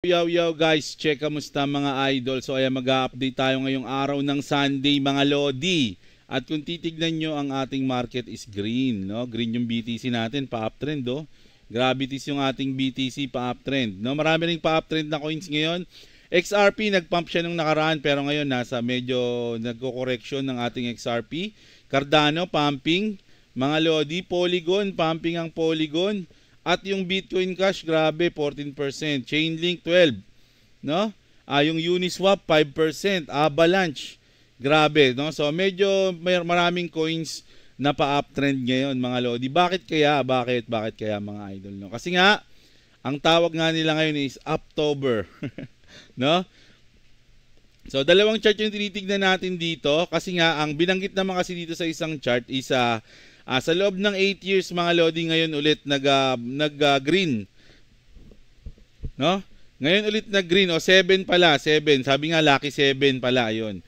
Yo, yo guys, check kamusta mga idol. So ayan, mag-update tayo ngayong araw ng Sunday mga Lodi. At kung titignan nyo, ang ating market is green. No? Green yung BTC natin, pa-uptrend. Oh. Gravities yung ating BTC, pa-uptrend. No? Marami rin pa-uptrend na coins ngayon. XRP, nag-pump siya nung nakaraan pero ngayon nasa medyo nagko-correction ng ating XRP. Cardano, pumping. Mga Lodi, Polygon, pumping ang Polygon. At yung Bitcoin Cash, grabe, 14%. Chainlink, 12. No? Ah, yung Uniswap, 5%. Avalanche, grabe. No? So, medyo may maraming coins na pa-uptrend ngayon, mga Lodi. Bakit kaya? Bakit? Bakit kaya, mga idol? No? Kasi nga, ang tawag nga nila ngayon is October. no? So, dalawang chart yung tinitignan natin dito kasi nga, ang binanggit naman kasi dito sa isang chart is uh, Uh, sa loob ng 8 years mga Lodi ngayon ulit nag uh, nag uh, green. No? Ngayon ulit nag green o 7 pala, 7. Sabi nga lucky 7 pala 'yon.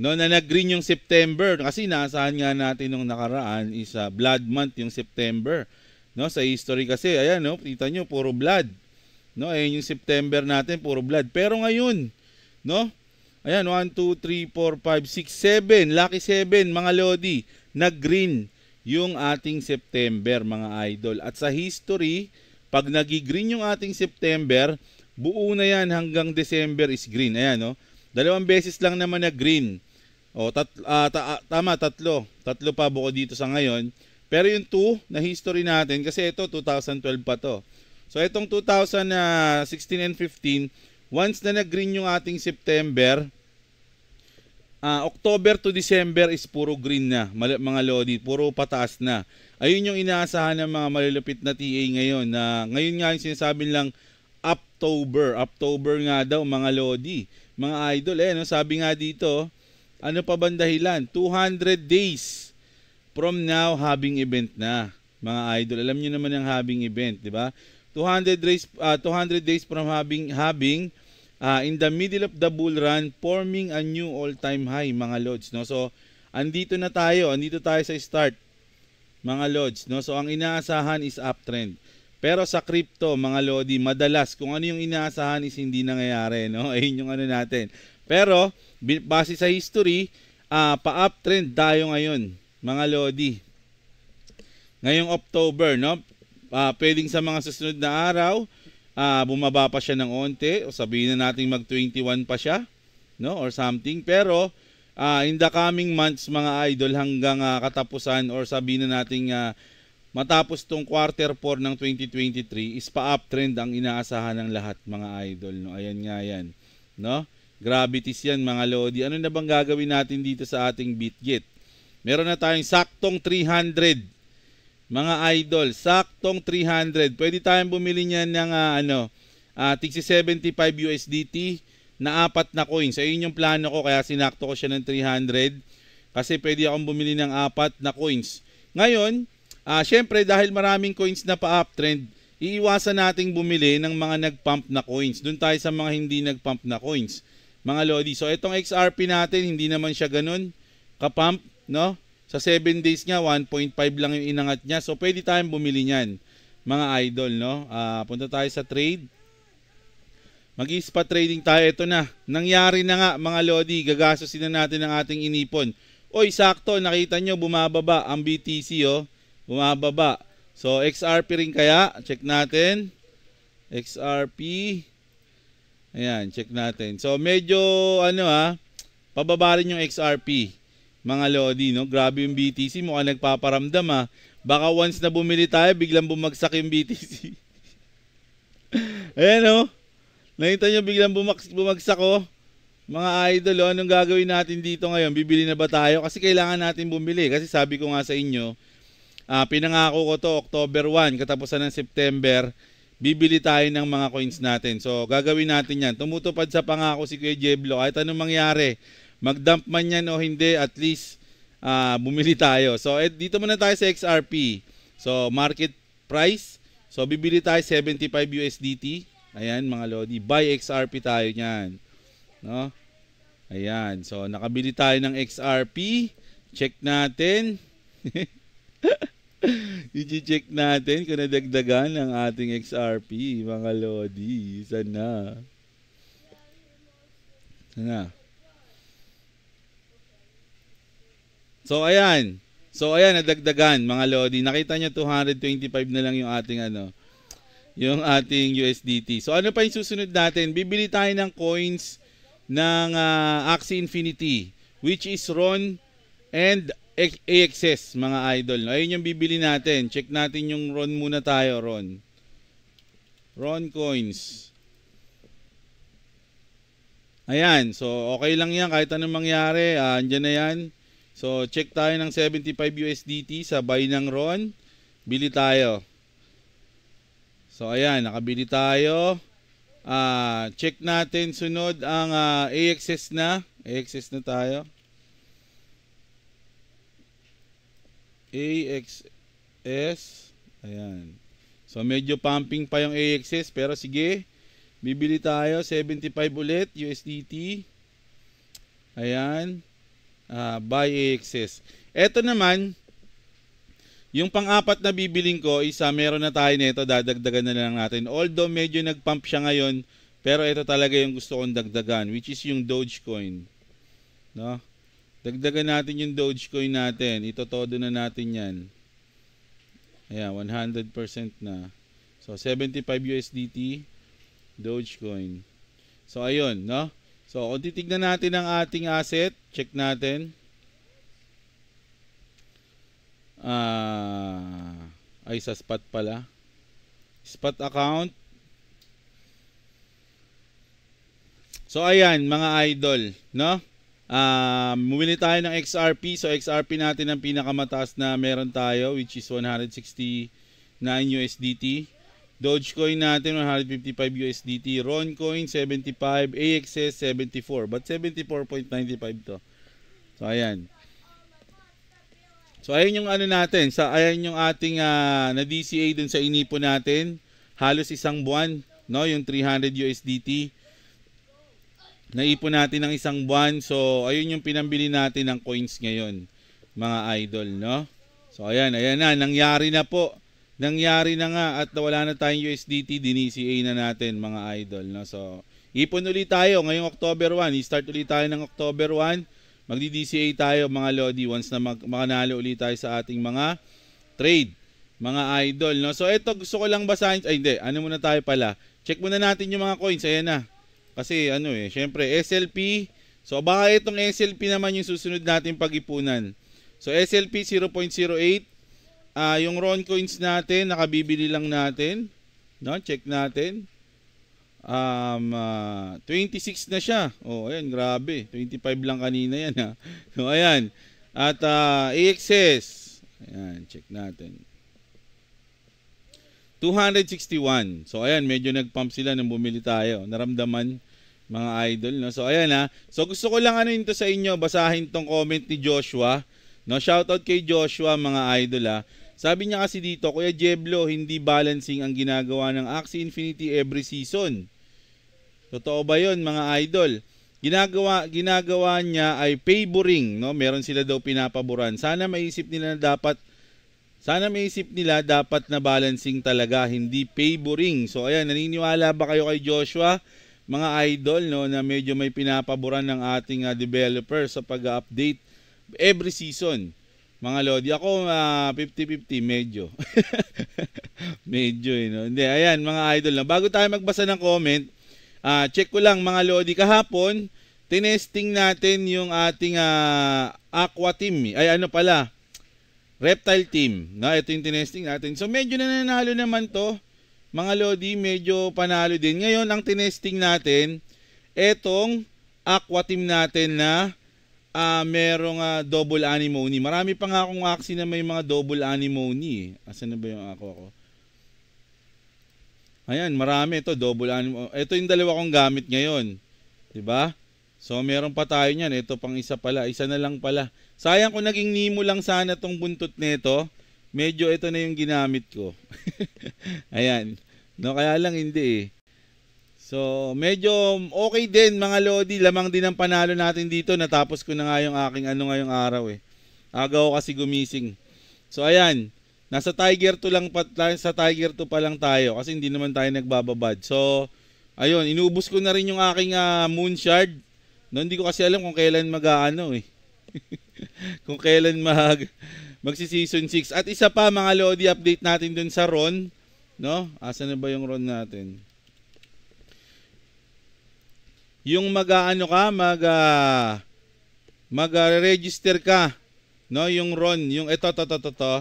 No, na nag-green yung September kasi naasahan nga natin nung nakaraan is uh, blood month yung September. No, sa history kasi ayan no, kita nyo puro blood. No, ayun yung September natin puro blood. Pero ngayon, no? Ayan 1 2 3 4 5 6 7, lucky 7 mga lodi, nag-green yung ating September mga idol. At sa history, pag nagigreen yung ating September, buo na yan hanggang December is green. Ayan, no? Dalawang beses lang naman na green. O, tat, uh, ta, uh, tama, tatlo. Tatlo pa buko dito sa ngayon. Pero yung 2 na history natin, kasi ito 2012 pa to. So, itong 2016 ah, and 15, once na nag-green yung ating September, uh, October to December is puro green na, mga lodi, puro pataas na. Ayun yung inaasahan ng mga malulupit na TA ngayon na ngayon nga yung sinasabi lang October, October nga daw mga lodi, mga idol. Eh, no, sabi nga dito, ano pa bang dahilan? 200 days from now having event na mga idol. Alam niyo naman yung having event, di ba? 200 days uh, ah, 200 days from having having uh, in the middle of the bull run, forming a new all-time high, mga Lods. No? So, andito na tayo. Andito tayo sa start, mga Lods. No? So, ang inaasahan is uptrend. Pero sa crypto, mga Lodi, madalas kung ano yung inaasahan is hindi nangyayari. No? Ayun yung ano natin. Pero, base sa history, uh, pa-uptrend tayo ngayon, mga Lodi. Ngayong October, no? Uh, pwedeng sa mga susunod na araw, uh, bumaba pa siya ng onte o sabihin na natin mag 21 pa siya no or something pero uh, in the coming months mga idol hanggang uh, katapusan or sabihin na natin uh, matapos tong quarter 4 ng 2023 is pa uptrend ang inaasahan ng lahat mga idol no ayan nga yan no gravities yan mga lodi ano na bang gagawin natin dito sa ating Bitget meron na tayong saktong 300 mga idol, saktong 300. Pwede tayong bumili niyan ng uh, ano, uh, ah, tigsi 75 USDT na apat na coins. So, yun yung plano ko kaya sinakto ko siya ng 300 kasi pwede akong bumili ng apat na coins. Ngayon, uh, syempre dahil maraming coins na pa-uptrend, iiwasan nating bumili ng mga nag-pump na coins. Doon tayo sa mga hindi nag-pump na coins, mga lodi. So, itong XRP natin, hindi naman siya ganun ka-pump, no? Sa 7 days niya, 1.5 lang yung inangat niya. So, pwede tayong bumili niyan, mga idol, no? Uh, punta tayo sa trade. Mag-spot trading tayo. Ito na. Nangyari na nga, mga Lodi. Gagastosin na natin ang ating inipon. Oy, sakto. Nakita nyo, bumababa ang BTC, oh. Bumababa. So, XRP rin kaya? Check natin. XRP. Ayan, check natin. So, medyo, ano ha, ah, pababa rin yung XRP mga Lodi. No? Grabe yung BTC, mukhang nagpaparamdam ha. Ah. Baka once na bumili tayo, biglang bumagsak yung BTC. Ayan no? Oh. Nakita nyo, biglang bumagsak, bumagsak Oh. Mga idol, oh, anong gagawin natin dito ngayon? Bibili na ba tayo? Kasi kailangan natin bumili. Kasi sabi ko nga sa inyo, uh, pinangako ko to October 1, katapusan ng September, bibili tayo ng mga coins natin. So, gagawin natin yan. Tumutupad sa pangako si Kuya Jeblo. Kahit anong mangyari, Mag-dump man yan o hindi, at least uh, bumili tayo. So, et, eh, dito muna tayo sa XRP. So, market price. So, bibili tayo 75 USDT. Ayan, mga Lodi. Buy XRP tayo niyan. No? Ayan. So, nakabili tayo ng XRP. Check natin. I-check natin kung nadagdagan ang ating XRP, mga Lodi. Sana. Sana. So ayan. So ayan nadagdagan mga lodi. Nakita niyo 225 na lang yung ating ano yung ating USDT. So ano pa yung susunod natin? Bibili tayo ng coins ng uh, Axie Infinity which is RON and AXS mga idol. Ayun yung bibili natin. Check natin yung RON muna tayo, RON. RON coins. Ayan, so okay lang yan kahit anong mangyari. Uh, andyan na yan. So, check tayo ng 75 USDT sa buy RON. Bili tayo. So, ayan. Nakabili tayo. Uh, check natin sunod ang uh, ah, AXS na. AXS na tayo. AXS. Ayan. So, medyo pumping pa yung AXS. Pero sige, bibili tayo. 75 ulit, USDT. Ayan. Ah, by AXS. Ito naman, yung pang-apat na bibiling ko, isa meron na tayo nito, dadagdagan na lang natin. Although medyo nag-pump siya ngayon, pero ito talaga yung gusto kong dagdagan, which is yung Dogecoin. No? Dagdagan natin yung Dogecoin natin. Ito todo na natin yan. Ayan, 100% na. So, 75 USDT, Dogecoin. So, ayun, no? So, kung titignan natin ang ating asset, check natin. Ah, ay sa spot pala. Spot account. So, ayan, mga idol, no? Um, ah, mumili tayo ng XRP. So, XRP natin ang pinakamataas na meron tayo, which is 169 USDT. Dogecoin natin 155 USDT, Roncoin 75, AXS 74, but 74.95 to. So ayan. So ayan yung ano natin, sa ayan yung ating uh, na DCA dun sa inipo natin, halos isang buwan, no, yung 300 USDT. Naipon natin ng isang buwan. So ayun yung pinambili natin ng coins ngayon, mga idol, no? So ayan, ayan na, nangyari na po nangyari na nga at wala na tayong USDT, din-ECA na natin mga idol. No? So, ipon ulit tayo ngayong October 1. I-start ulit tayo ng October 1. Magdi-DCA tayo mga Lodi once na mag- makanalo ulit tayo sa ating mga trade mga idol. No? So, ito gusto ko lang basahin. Ay, hindi. Ano muna tayo pala. Check muna natin yung mga coins. Ayan na. Kasi ano eh, syempre SLP. So, baka itong SLP naman yung susunod natin pag-ipunan. So, SLP 0.08. Uh, yung Ron coins natin, nakabibili lang natin. No, check natin. Um, uh, ah, 26 na siya. Oh, ayan, grabe. 25 lang kanina yan ha. So, ayan. At uh, ah, AXS. Ayan, check natin. 261. So ayan, medyo nag-pump sila nang bumili tayo. Naramdaman mga idol, no? So ayan ha. So gusto ko lang ano ito sa inyo, basahin tong comment ni Joshua. No, shoutout kay Joshua mga idol ha. Ah. Sabi niya kasi dito, Kuya Jeblo, hindi balancing ang ginagawa ng Axie Infinity every season. Totoo ba 'yon mga idol? Ginagawa ginagawa niya ay favoring, no? Meron sila daw pinapaboran. Sana maiisip nila na dapat sana maiisip nila dapat na balancing talaga, hindi favoring. So ayan, naniniwala ba kayo kay Joshua? mga idol no na medyo may pinapaboran ng ating uh, developer sa pag-update every season. Mga Lodi, ako uh, ah, 50-50 medyo. medyo eh, no? Hindi, ayan mga idol na. Bago tayo magbasa ng comment, uh, check ko lang mga Lodi kahapon, tinesting natin yung ating uh, aqua team. Eh. Ay ano pala, reptile team. Na, ito yung tinesting natin. So medyo nananalo naman to. Mga Lodi, medyo panalo din. Ngayon, ang tinesting natin, etong aqua team natin na uh, merong uh, double anemone. Marami pa nga akong axi na may mga double anemone. Eh. Asan na ba yung ako ako? Ayan, marami ito, double anemone. Ito yung dalawa kong gamit ngayon. 'Di ba? So meron pa tayo niyan. Ito pang isa pala, isa na lang pala. Sayang ko naging nimo lang sana tong buntot nito. Medyo ito na yung ginamit ko. Ayan. No, kaya lang hindi eh. So, medyo okay din mga Lodi. Lamang din ang panalo natin dito. Natapos ko na nga yung aking ano ngayong araw eh. Agaw kasi gumising. So, ayan. Nasa Tiger 2 lang pa, sa Tiger 2 pa lang tayo kasi hindi naman tayo nagbababad. So, ayun, inubos ko na rin yung aking uh, moon shard. No, hindi ko kasi alam kung kailan mag-aano eh. kung kailan mag magsi-season 6. At isa pa mga Lodi, update natin dun sa Ron. No? Asa na ba yung Ron natin? yung mag-ano ka, mag uh, ah, register ka, no? Yung Ron, yung ito to to to to.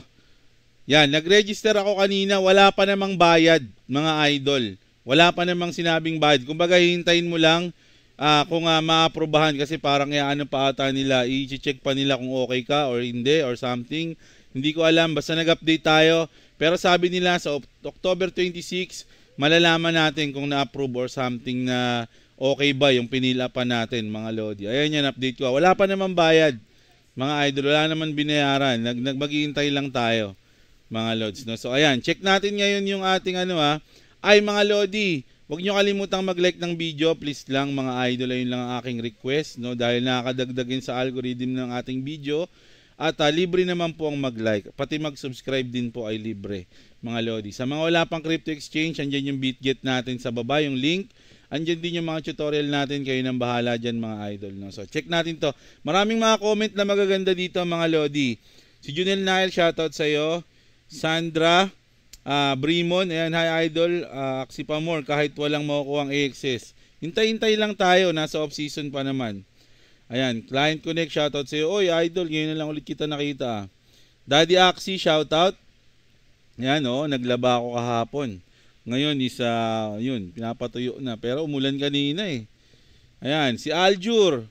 Yan, nag-register ako kanina, wala pa namang bayad, mga idol. Wala pa namang sinabing bayad. Kumbaga, hintayin mo lang uh, kung uh, ah, maaprobahan kasi parang eh, ano pa ata nila, i-check pa nila kung okay ka or hindi or something. Hindi ko alam, basta nag-update tayo. Pero sabi nila sa October 26, malalaman natin kung na-approve or something na okay ba yung pinila pa natin mga Lodi. Ayan yan, update ko. Wala pa naman bayad mga idol. Wala naman binayaran. Nag, nagmaghihintay lang tayo mga Lods. No? So ayan, check natin ngayon yung ating ano ha. Ay mga Lodi, Huwag nyo kalimutang mag-like ng video, please lang mga idol, ayun lang ang aking request, no? Dahil nakakadagdagin sa algorithm ng ating video. At uh, libre naman po ang mag-like, pati mag-subscribe din po ay libre, mga Lodi. Sa mga wala pang crypto exchange, andyan yung BitGet natin sa baba, yung link. Andiyan din yung mga tutorial natin. Kayo nang bahala dyan mga idol. No? So, check natin to. Maraming mga comment na magaganda dito mga Lodi. Si Junel Nile, shoutout sa'yo. Sandra, uh, Brimon, ayan, hi idol. Uh, ah, Aksi pa more, kahit walang makukuha ang AXS. Hintay-hintay lang tayo. Nasa off-season pa naman. Ayan, Client Connect, shoutout sa'yo. Oy, idol, ngayon na lang ulit kita nakita. Ah. Daddy Axie, shoutout. Yan, oh, naglaba ako kahapon. Ngayon isa uh, yun, pinapatuyo na. Pero umulan kanina eh. Ayan, si Aljur.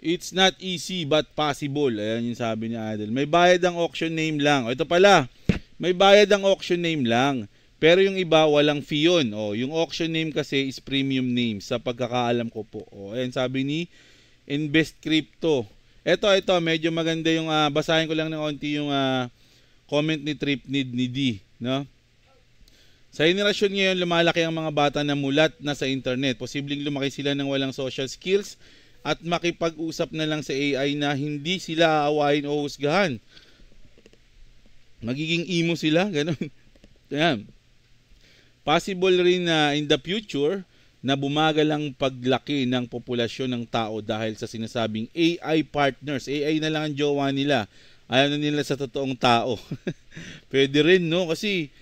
It's not easy but possible. Ayan yung sabi ni Adel. May bayad ang auction name lang. O, ito pala, may bayad ang auction name lang. Pero yung iba, walang fee yun. O, yung auction name kasi is premium name sa pagkakaalam ko po. O, ayan sabi ni Invest Crypto. Ito, ito, medyo maganda yung, uh, basahin ko lang ng onti yung uh, comment ni Trip Need ni D. No? Sa henerasyon ngayon, lumalaki ang mga bata na mulat na sa internet. Posibleng lumaki sila ng walang social skills at makipag-usap na lang sa AI na hindi sila aawain o husgahan. Magiging emo sila, ganun. Ayan. Possible rin na in the future na bumagal ang paglaki ng populasyon ng tao dahil sa sinasabing AI partners. AI na lang ang jowa nila. Ayaw na nila sa totoong tao. Pwede rin, no? Kasi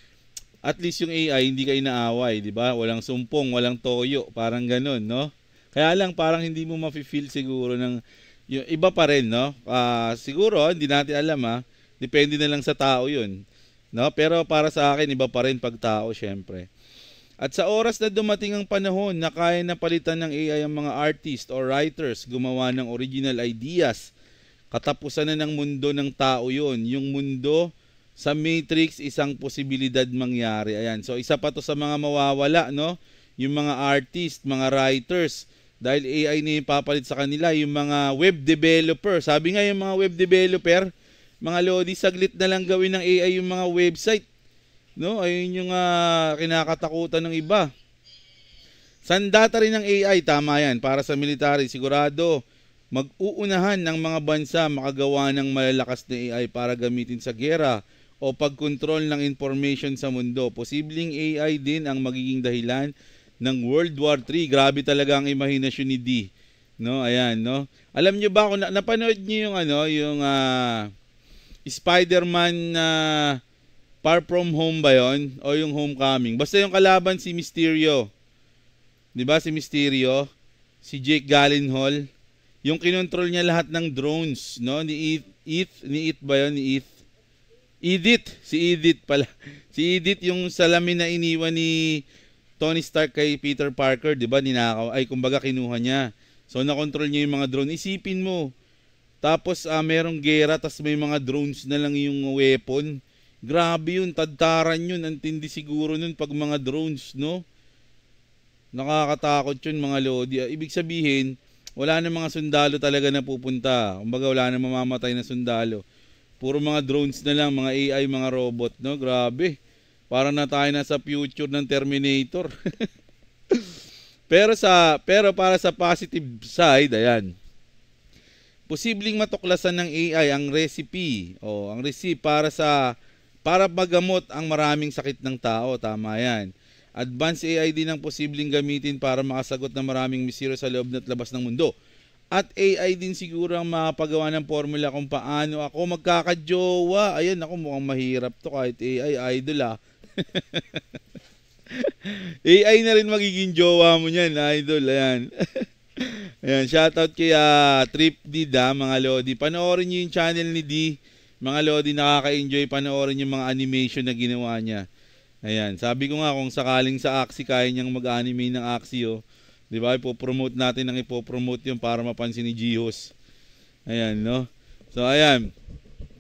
at least yung AI hindi kayo naaway, di ba? Walang sumpong, walang toyo, parang ganun, no? Kaya lang parang hindi mo ma feel siguro ng yung iba pa rin, no? Uh, siguro hindi natin alam ha. Depende na lang sa tao 'yun. No? Pero para sa akin iba pa rin pag tao, syempre. At sa oras na dumating ang panahon na kaya na palitan ng AI ang mga artist or writers gumawa ng original ideas, katapusan na ng mundo ng tao 'yun, Yung mundo sa matrix isang posibilidad mangyari. Ayan. So isa pa to sa mga mawawala, no? Yung mga artist, mga writers, dahil AI na yung papalit sa kanila, yung mga web developer. Sabi nga yung mga web developer, mga lodi, saglit na lang gawin ng AI yung mga website. No? Ayun yung uh, kinakatakutan ng iba. Sandata rin ng AI, tama yan, para sa military. Sigurado, mag-uunahan ng mga bansa makagawa ng malalakas na AI para gamitin sa gera o pagkontrol ng information sa mundo. Posibleng AI din ang magiging dahilan ng World War 3. Grabe talaga ang imahinasyon ni D. No, ayan, no. Alam niyo ba kung na- napanood niyo yung ano, yung uh, Spider-Man na uh, Far From Home ba 'yon o yung Homecoming? Basta yung kalaban si Mysterio. 'Di ba si Mysterio? Si Jake Gyllenhaal. Yung kinontrol niya lahat ng drones, no? Ni Eth, Eth ni Eth ba 'yon? Ni Eth Edith, si Edith pala. Si Edith yung salamin na iniwan ni Tony Stark kay Peter Parker, 'di ba? Ninakaw ay kumbaga kinuha niya. So na-control niya yung mga drone. Isipin mo. Tapos uh, merong gera, tapos may mga drones na lang yung weapon. Grabe yun, tadtaran yun. Ang tindi siguro nun pag mga drones, no? Nakakatakot yun mga lodi. Ah, ibig sabihin, wala na mga sundalo talaga na pupunta. Kumbaga wala na mamamatay na sundalo Puro mga drones na lang, mga AI, mga robot, no? Grabe. Para na tayo na sa future ng Terminator. pero sa pero para sa positive side, ayan. Posibleng matuklasan ng AI ang recipe o ang recipe para sa para magamot ang maraming sakit ng tao, tama 'yan. Advanced AI din ang posibleng gamitin para makasagot ng maraming misiro sa loob at labas ng mundo at AI din siguro ang makapagawa ng formula kung paano ako magkakajowa. Ayan, ako mukhang mahirap to kahit AI idol ah. AI na rin magiging jowa mo niyan, idol. Ayan. Ayan, shoutout kay uh, Trip D da, mga Lodi. Panoorin niyo yung channel ni D. Mga Lodi, nakaka-enjoy. Panoorin yung mga animation na ginawa niya. Ayan, sabi ko nga kung sakaling sa Axie, kaya niyang mag-anime ng Axie, oh Di ba? Ipopromote natin ang ipopromote yung para mapansin ni Jihos. Ayan, no? So, ayan.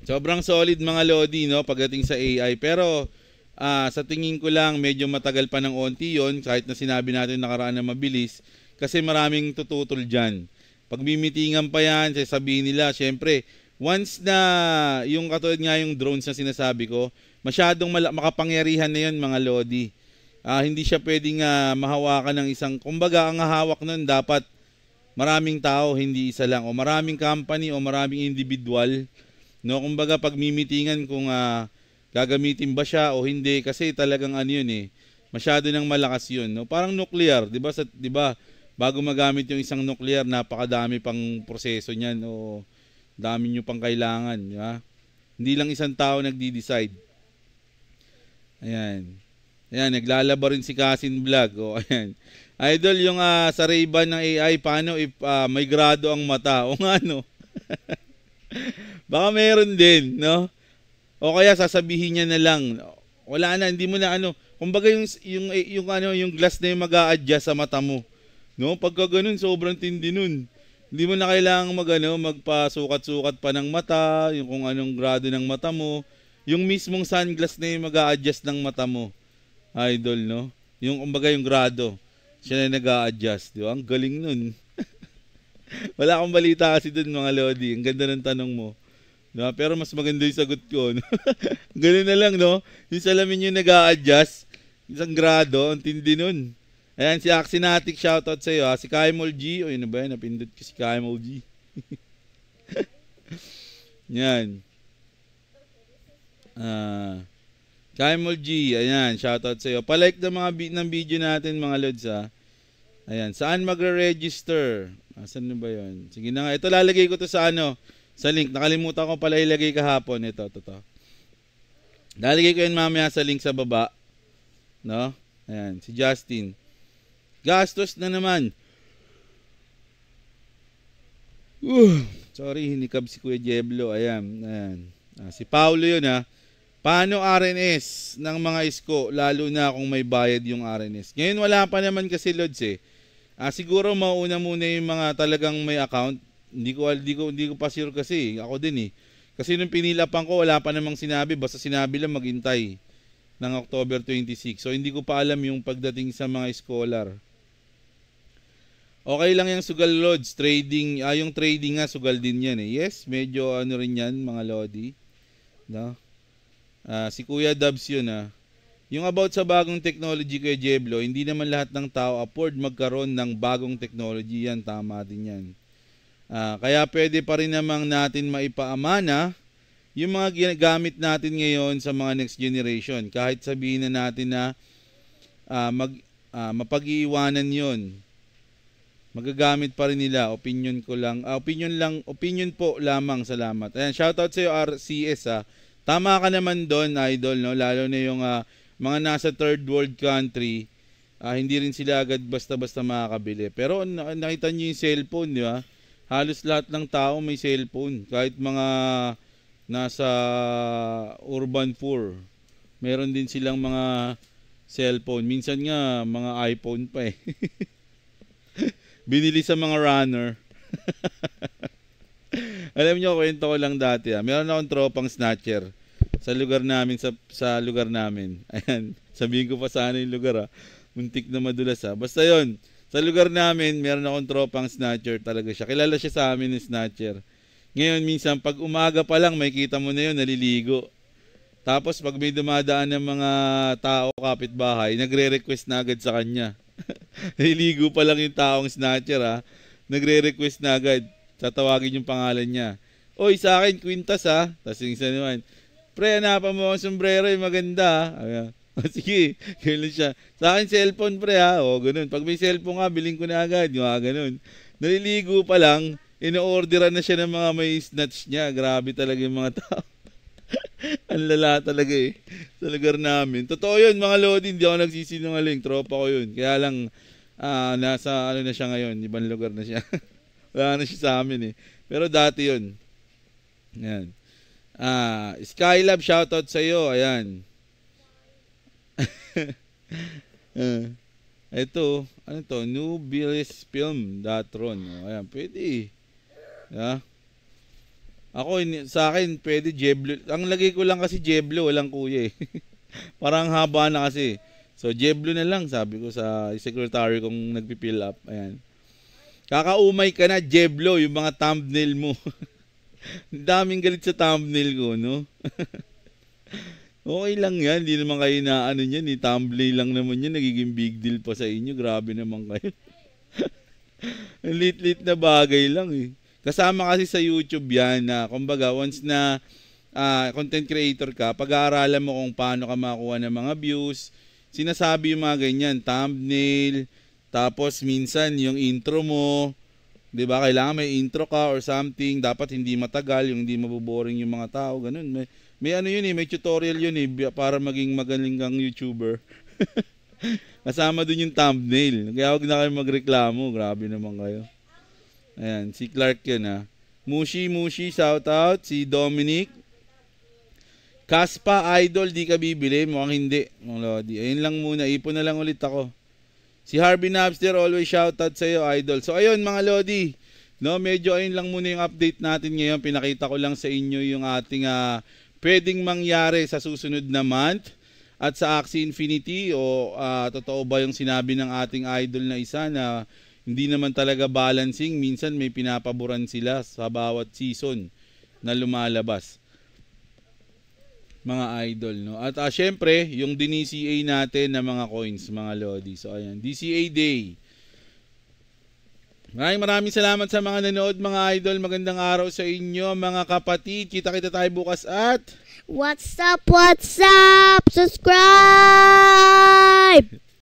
Sobrang solid mga Lodi, no? Pagdating sa AI. Pero, uh, sa tingin ko lang, medyo matagal pa ng onti yon kahit na sinabi natin nakaraan na mabilis. Kasi maraming tututol dyan. Pag mimitingan pa yan, sasabihin nila, syempre, once na yung katulad nga yung drones na sinasabi ko, masyadong mala- makapangyarihan na yun mga Lodi uh, hindi siya pwedeng uh, mahawakan ng isang, kumbaga ang hawak nun dapat maraming tao, hindi isa lang, o maraming company, o maraming individual. No, kumbaga pag mimitingan kung uh, gagamitin ba siya o hindi, kasi talagang ano yun eh, masyado nang malakas yun. No? Parang nuclear, di ba? Sa, di ba? Bago magamit yung isang nuclear, napakadami pang proseso niyan o dami nyo pang kailangan. Di ba? Hindi lang isang tao nagdi-decide. Ayan. Ayan, naglalaba rin si Kasin Vlog. O, oh, ayan. Idol, yung uh, sa ray ban ng AI, paano if uh, may grado ang mata? O nga, no? Baka meron din, no? O kaya sasabihin niya na lang, wala na, hindi mo na ano. Kumbaga yung, yung, eh, yung, ano, yung glass na yung mag adjust sa mata mo. No? Pagka ganun, sobrang tindi nun. Hindi mo na kailangang mag, ano, magpasukat-sukat pa ng mata, yung kung anong grado ng mata mo. Yung mismong sunglass na yung mag adjust ng mata mo idol, no? Yung kumbaga yung grado, siya na nag adjust di ba? Ang galing nun. Wala akong balita kasi dun mga Lodi. Ang ganda ng tanong mo. Diba? Pero mas maganda yung sagot ko. No? Ganun na lang, no? Yung salamin yung nag adjust isang grado, ang tindi nun. Ayan, si Axinatic, shoutout sa iyo. Ha? Ah. Si Kaimol G. O, yun ba yun? Napindot ko si Kaimol G. yan. Ah... Uh, Kaimol G, ayan, shoutout sa iyo. Palike na mga ng video natin mga lods ha. Ayan, saan magre-register? Asan na ba yon? Sige na nga, ito lalagay ko to sa ano, sa link. Nakalimutan ko pala ilagay kahapon. Ito, toto. ito. Lalagay ko yun mamaya sa link sa baba. No? Ayan, si Justin. Gastos na naman. Uh, sorry, hinikab si Kuya Diablo. Ayan, ayan. Ah, si Paulo yun ha. Paano RNS ng mga isko, lalo na kung may bayad yung RNS? Ngayon wala pa naman kasi Lods eh. Ah, siguro mauna muna yung mga talagang may account. Hindi ko, hindi ko, hindi ko pa sure kasi. Ako din eh. Kasi nung pinilapan ko, wala pa namang sinabi. Basta sinabi lang maghintay ng October 26. So hindi ko pa alam yung pagdating sa mga scholar. Okay lang yung sugal lodge, trading, ah, yung trading nga sugal din yan eh. Yes, medyo ano rin yan mga lodi. No? Uh, si Kuya Dubs yun ah. Yung about sa bagong technology kay Jeblo, hindi naman lahat ng tao afford magkaroon ng bagong technology yan. Tama din yan. Uh, kaya pwede pa rin namang natin maipaamana yung mga ginagamit natin ngayon sa mga next generation. Kahit sabihin na natin na uh, mag, uh, mapag-iiwanan yon magagamit pa rin nila. Opinion ko lang. Uh, opinion lang, opinion po lamang. Salamat. Ayan, shoutout sa iyo RCS ah. Tama ka naman doon, idol, no? Lalo na yung uh, mga nasa third world country, uh, hindi rin sila agad basta-basta makakabili. Pero nakita niyo yung cellphone, di ba? Halos lahat ng tao may cellphone. Kahit mga nasa urban poor, meron din silang mga cellphone. Minsan nga, mga iPhone pa eh. Binili sa mga runner. Alam niyo, kwento ko lang dati. Ah. Meron akong tropang snatcher sa lugar namin sa sa lugar namin. Ayan, sabihin ko pa sana yung lugar ah. Muntik na madulas ah. Basta 'yon. Sa lugar namin, meron akong tropang snatcher talaga siya. Kilala siya sa amin ni snatcher. Ngayon minsan pag umaga pa lang makikita mo na 'yon naliligo. Tapos pag may dumadaan ng mga tao kapitbahay, nagre-request na agad sa kanya. naliligo pa lang yung taong snatcher ah. Nagre-request na agad tatawagin yung pangalan niya. Oy, sa akin, Quintas ha. Tapos yung isa naman, pre, hanapan mo ang sombrero, yung eh, maganda ha. Oh, sige, ganun siya. Sa akin, cellphone pre ha. O, oh, ganun. Pag may cellphone nga, biling ko na agad. Yung ganoon. Naliligo pa lang, inoorderan na siya ng mga may snatch niya. Grabe talaga yung mga tao. ang lala talaga eh sa lugar namin. Totoo yun mga Lodi, hindi ako nagsisinungaling. Tropa ko yun. Kaya lang, uh, nasa ano na siya ngayon, ibang lugar na siya. Wala na siya sa amin eh. Pero dati yun. Ayan. Ah, Skylab, shoutout sa iyo. Ayan. uh, ah, ito, ano to? New Billis Film Datron. Oh, ayan, pwede. Yeah. Ako, sa akin, pwede Jeblo. Ang lagay ko lang kasi Jeblo, walang kuya eh. Parang haba na kasi. So, Jeblo na lang, sabi ko sa secretary kong nagpipill up. Ayan. Kakaumay ka na, Jeblo, yung mga thumbnail mo. Daming galit sa thumbnail ko, no? okay lang yan. Hindi naman kayo na ano yan. ni eh. Thumbnail lang naman yan. Nagiging big deal pa sa inyo. Grabe naman kayo. Lit-lit na bagay lang eh. Kasama kasi sa YouTube yan na kumbaga once na uh, content creator ka, pag-aaralan mo kung paano ka makuha ng mga views, sinasabi yung mga ganyan, thumbnail, tapos minsan yung intro mo, 'di ba? Kailangan may intro ka or something, dapat hindi matagal, yung hindi maboboring yung mga tao, ganun. May may ano yun eh, may tutorial yun eh para maging magaling kang YouTuber. Kasama dun yung thumbnail. Kaya huwag na kayo magreklamo. Grabe naman kayo. Ayan, si Clark yun ha. Ah. Mushi Mushi, shout out. Si Dominic. Kaspa Idol, di ka bibili. Mukhang hindi. Mga Ayun lang muna. Ipo na lang ulit ako. Si Harvey Napster, always shout out sa iyo, idol. So ayun mga Lodi, no, medyo ayun lang muna yung update natin ngayon. Pinakita ko lang sa inyo yung ating uh, pwedeng mangyari sa susunod na month at sa Axie Infinity o uh, totoo ba yung sinabi ng ating idol na isa na hindi naman talaga balancing, minsan may pinapaboran sila sa bawat season na lumalabas mga idol no. At uh, syempre, yung DCA natin na mga coins, mga lodi. So ayan, DCA Day. Maraming maraming salamat sa mga nanood mga idol. Magandang araw sa inyo mga kapatid. Kita-kita tayo bukas at What's up? What's up? Subscribe!